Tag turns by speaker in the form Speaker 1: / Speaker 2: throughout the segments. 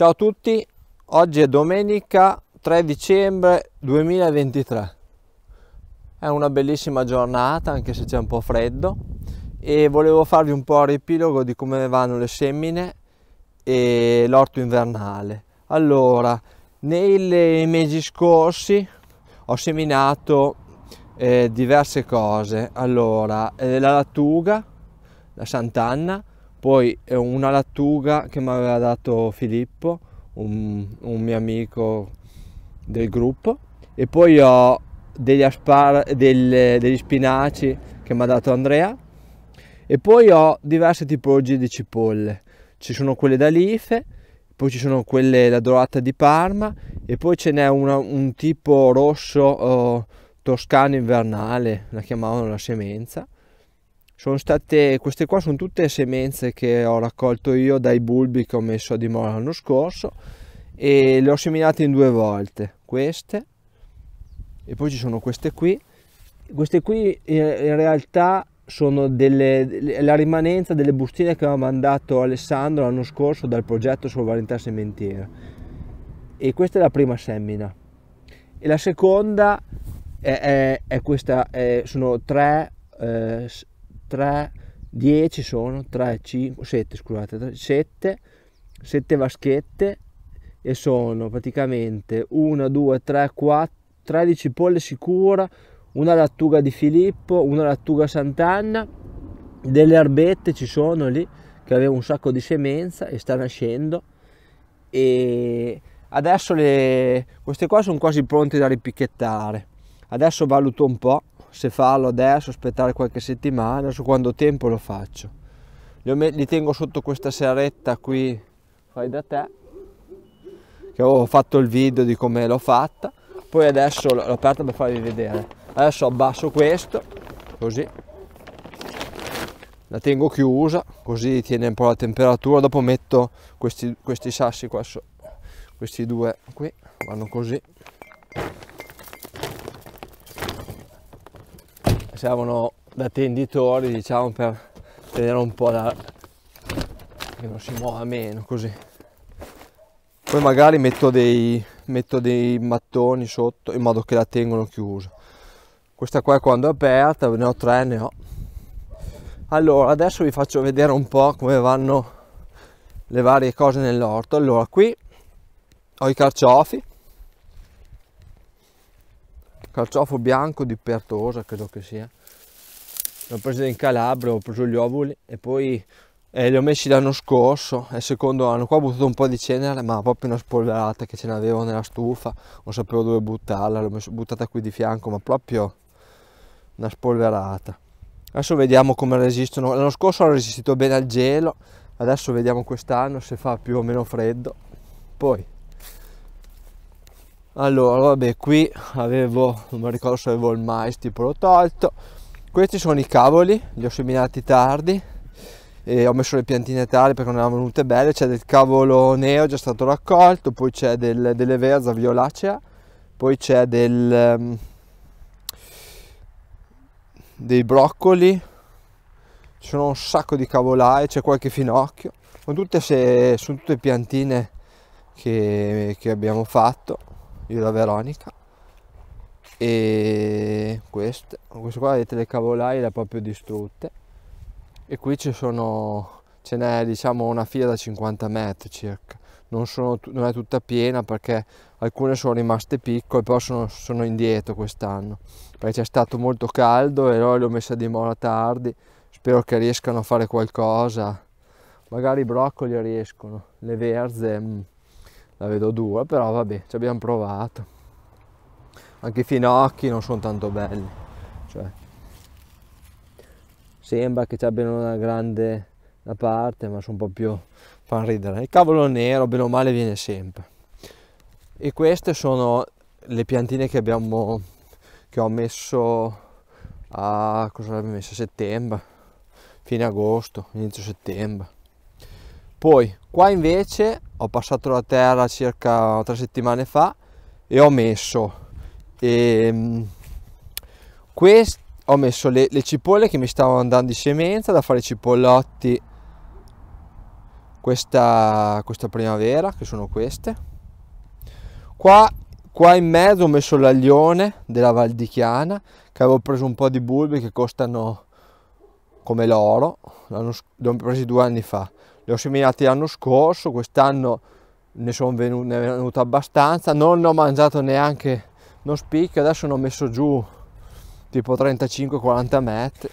Speaker 1: Ciao a tutti, oggi è domenica 3 dicembre 2023. È una bellissima giornata anche se c'è un po' freddo e volevo farvi un po' riepilogo di come vanno le semine e l'orto invernale. Allora, nei mesi scorsi ho seminato eh, diverse cose. Allora, eh, la lattuga, la Sant'Anna, poi eh, una lattuga che mi aveva dato Filippo, un, un, mio amico del gruppo, e poi ho degli, aspar, del, degli spinaci che mi ha dato Andrea, e poi ho diverse tipologie di cipolle, ci sono quelle d'alife, poi ci sono quelle la dorata di Parma e poi ce n'è un tipo rosso oh, toscano invernale, la chiamavano la semenza sono state queste qua sono tutte semenze che ho raccolto io dai bulbi che ho messo a dimora l'anno scorso e le ho seminate in due volte queste e poi ci sono queste qui queste qui eh, in realtà sono delle, la rimanenza delle bustine che aveva mandato Alessandro l'anno scorso dal progetto Sovranità Sementiera e questa è la prima semina e la seconda è, è, è questa è, sono tre eh, 3, 10 sono, 3, 5, 7 scusate, 7, 7 vaschette e sono praticamente 1, 2, 3, 4, 13 polle sicura, una lattuga di Filippo, una lattuga Sant'Anna, delle erbette ci sono lì che aveva un sacco di semenza e sta nascendo e adesso le, queste qua sono quasi pronte da ripicchettare adesso valuto un po' se farlo adesso, aspettare qualche settimana, su quando tempo lo faccio. Li, li tengo sotto questa serretta qui, fai da te, che ho fatto il video di come l'ho fatta, poi adesso l'ho aperta per farvi vedere. Adesso abbasso questo, così, la tengo chiusa, così tiene un po' la temperatura, dopo metto questi, questi sassi qua, questi due qui, vanno così, servono da tenditori diciamo per tenere un po' da che non si muova meno così poi magari metto dei, metto dei mattoni sotto in modo che la tengono chiusa questa qua quando è aperta ne ho tre ne ho allora adesso vi faccio vedere un po' come vanno le varie cose nell'orto allora qui ho i carciofi carciofo bianco di Pertosa credo che sia l'ho preso in Calabria ho preso gli ovuli e poi eh, li ho messi l'anno scorso È il secondo anno qua ho buttato un po' di cenere ma proprio una spolverata che ce n'avevo nella stufa non sapevo dove buttarla l'ho buttata qui di fianco ma proprio una spolverata adesso vediamo come resistono l'anno scorso hanno resistito bene al gelo adesso vediamo quest'anno se fa più o meno freddo poi allora vabbè qui avevo non mi ricordo se avevo il mais tipo l'ho tolto questi sono i cavoli li ho seminati tardi e ho messo le piantine tardi perché non erano venute belle c'è del cavolo neo già stato raccolto poi c'è del, delle verza violacea poi c'è del um, dei broccoli ci sono un sacco di cavolai, c'è qualche finocchio sono tutte, se, sono tutte piantine che, che abbiamo fatto io la Veronica e queste, queste qua vedete le cavolaie le proprio distrutte e qui ci sono, ce n'è diciamo una fila da 50 metri circa non, sono, non, è tutta piena perché alcune sono rimaste piccole però sono, sono indietro quest'anno perché c'è stato molto caldo e allora le ho messe a dimora tardi spero che riescano a fare qualcosa magari i broccoli riescono le verze mh. Mm, la vedo dura, però vabbè, ci abbiamo provato. Anche i finocchi non sono tanto belli, cioè, sembra che ci abbiano una grande da parte, ma sono un po' più fan ridere. Il cavolo nero, bene o male, viene sempre. E queste sono le piantine che abbiamo, che ho messo a, cosa l'abbiamo messo? A settembre, fine agosto, inizio settembre. Poi, qua invece ho passato la terra circa tre settimane fa e ho messo e, ehm, quest, ho messo le, le cipolle che mi stavano andando di semenza da fare i cipollotti questa, questa primavera che sono queste qua, qua in mezzo ho messo l'aglione della Valdichiana che avevo preso un po' di bulbi che costano come l'oro l'ho presi due anni fa li ho seminati l'anno scorso, quest'anno ne sono venuto, venuto, abbastanza, non ho mangiato neanche non spicchio, adesso ne ho messo giù tipo 35-40 metri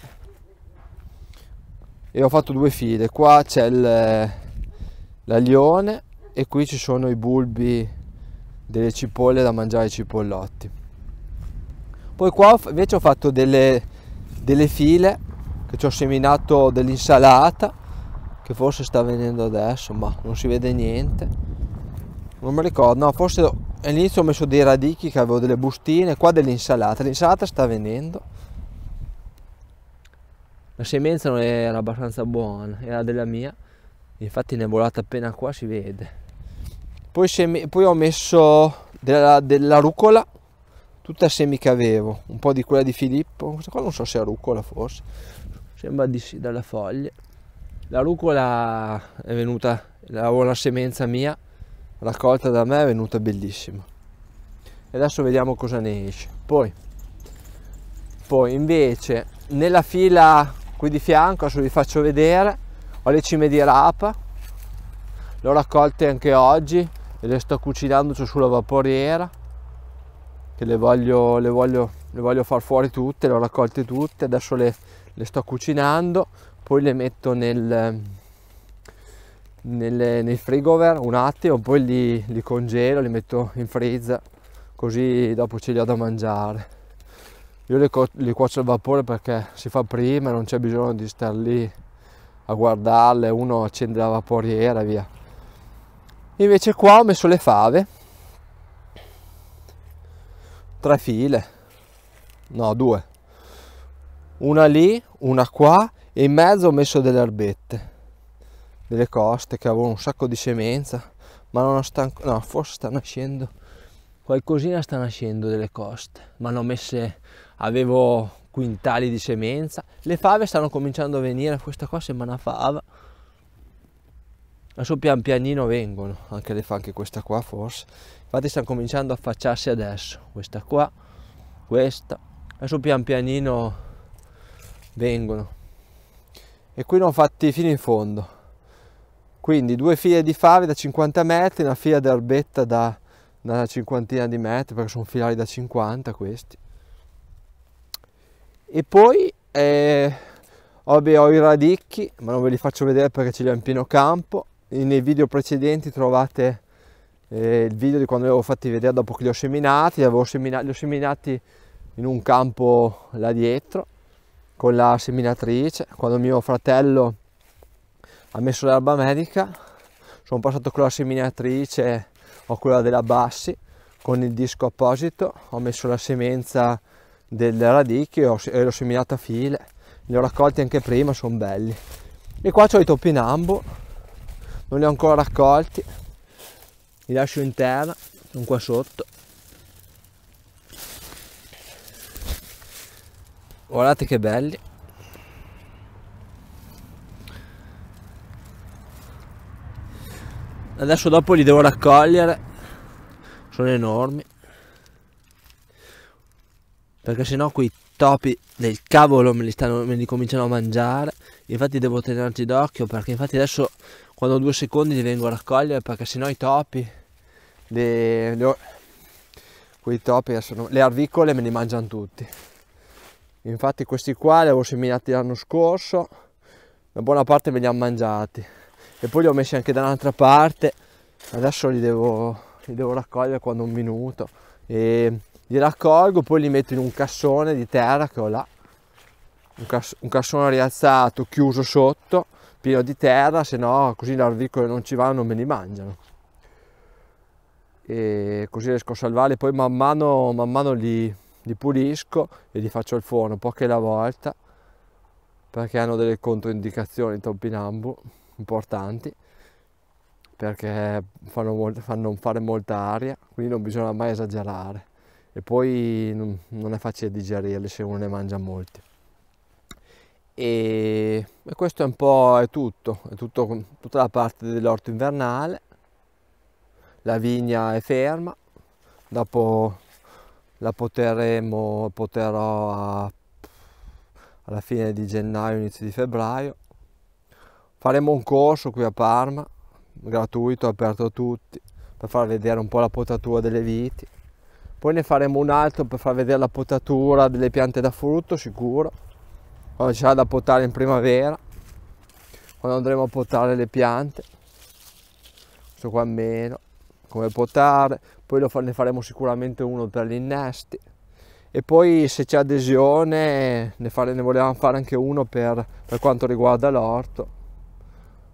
Speaker 1: e ho fatto due file, qua c'è il, l'aglione e qui ci sono i bulbi delle cipolle da mangiare ai cipollotti. Poi qua invece ho fatto delle, delle file che ci ho seminato dell'insalata che forse sta venendo adesso ma non si vede niente non mi ricordo no forse all'inizio ho messo dei radichi che avevo delle bustine qua dell'insalata l'insalata sta venendo la semenza non era abbastanza buona era della mia infatti ne è volata appena qua si vede poi, semi, poi ho messo della, della, rucola tutta semi che avevo un po' di quella di Filippo questa qua non so se è rucola forse sembra di sì dalla foglia la rucola è venuta, la, buona semenza mia raccolta da me è venuta bellissima. E adesso vediamo cosa ne esce. Poi, poi invece nella fila qui di fianco, adesso vi faccio vedere, ho le cime di rapa, le ho raccolte anche oggi e le sto cucinando sulla vaporiera che le voglio, le voglio, le voglio far fuori tutte, le ho raccolte tutte, adesso le, le sto cucinando, poi le metto nel, nel, nel frigover un attimo, poi li, li congelo, li metto in freezer, così dopo ce li ho da mangiare. Io li, co- li cuocio al vapore perché si fa prima, non c'è bisogno di star lì a guardarle, uno accende la vaporiera e via. Invece qua ho messo le fave, tre file, no due, una lì, una qua e in mezzo ho messo delle erbette delle coste che avevo un sacco di semenza ma non sta no forse sta nascendo qualcosina sta nascendo delle coste ma ne ho messe avevo quintali di semenza le fave stanno cominciando a venire questa qua sembra una fava adesso pian pianino vengono anche le fa anche questa qua forse infatti stanno cominciando a affacciarsi adesso questa qua questa adesso pian pianino vengono e qui ne ho fatti fino in fondo quindi due file di fave da 50 metri una fila di erbetta da una cinquantina di metri perché sono filari da 50 questi e poi eh, vabbè, ho i radicchi ma non ve li faccio vedere perché ce li ho in pieno campo nei video precedenti trovate eh, il video di quando li avevo fatti vedere dopo che li ho seminati li, seminati, li ho seminati in un campo là dietro con la seminatrice, quando mio fratello ha messo l'erba medica, sono passato con la seminatrice o quella della Bassi, con il disco apposito, ho messo la semenza delle radiche e l'ho seminata a file, li ho raccolti anche prima, sono belli. E qua ho i topinambo, non li ho ancora raccolti, li lascio in terra, sono qua sotto. Guardate che belli. Adesso dopo li devo raccogliere. Sono enormi. Perché sennò quei topi del cavolo me li, stanno, me li cominciano a mangiare. Infatti devo tenerti d'occhio perché infatti adesso quando ho due secondi li vengo a raccogliere perché sennò i topi... De, de, quei topi, adesso, le arvicole me li mangiano tutti infatti questi qua li avevo seminati l'anno scorso una buona parte me li ha mangiati e poi li ho messi anche dall'altra parte adesso li devo, li devo raccogliere quando un minuto e li raccolgo poi li metto in un cassone di terra che ho là un, cass un cassone rialzato chiuso sotto pieno di terra se no così le ardicole non ci vanno me li mangiano e così riesco a salvare poi man mano, man mano li li pulisco e li faccio al forno poche alla volta perché hanno delle controindicazioni in topinambu importanti perché fanno, fanno, fare molta aria quindi non bisogna mai esagerare e poi non, non è facile digerirli se uno ne mangia molti e, e questo è un po' è tutto, è tutto tutta la parte dell'orto invernale la vigna è ferma dopo la poteremo, poterò a, alla fine di gennaio, inizio di febbraio. Faremo un corso qui a Parma, gratuito, aperto a tutti, per far vedere un po' la potatura delle viti. Poi ne faremo un altro per far vedere la potatura delle piante da frutto, sicuro. Quando c'è da potare in primavera, quando andremo a potare le piante. Questo qua meno come potare, poi lo, ne faremo sicuramente uno per gli innesti e poi se c'è adesione ne, fare, ne, volevamo fare anche uno per, per quanto riguarda l'orto,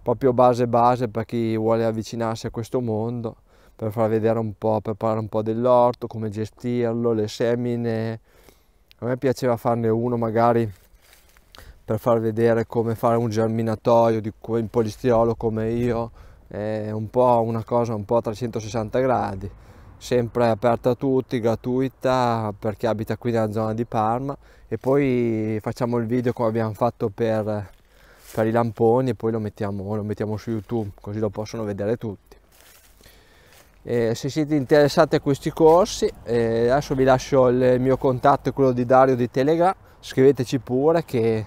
Speaker 1: proprio base base per chi vuole avvicinarsi a questo mondo, per far vedere un po', per parlare un po' dell'orto, come gestirlo, le semine. A me piaceva farne uno magari per far vedere come fare un germinatoio in polistirolo come io, è un po' una cosa un po' a 360 gradi, sempre aperta a tutti, gratuita per chi abita qui nella zona di Parma e poi facciamo il video come abbiamo fatto per, per i lamponi e poi lo mettiamo, lo mettiamo su YouTube così lo possono vedere tutti. E se siete interessati a questi corsi eh, adesso vi lascio il mio contatto quello di Dario di Telegram, scriveteci pure che,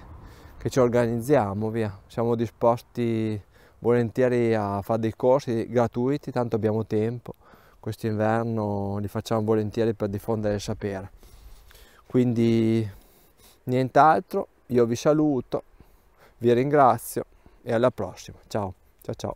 Speaker 1: che ci organizziamo, via, siamo disposti volentieri a fare dei corsi gratuiti, tanto abbiamo tempo, quest'inverno li facciamo volentieri per diffondere il sapere. Quindi nient'altro, io vi saluto, vi ringrazio e alla prossima. Ciao, ciao ciao.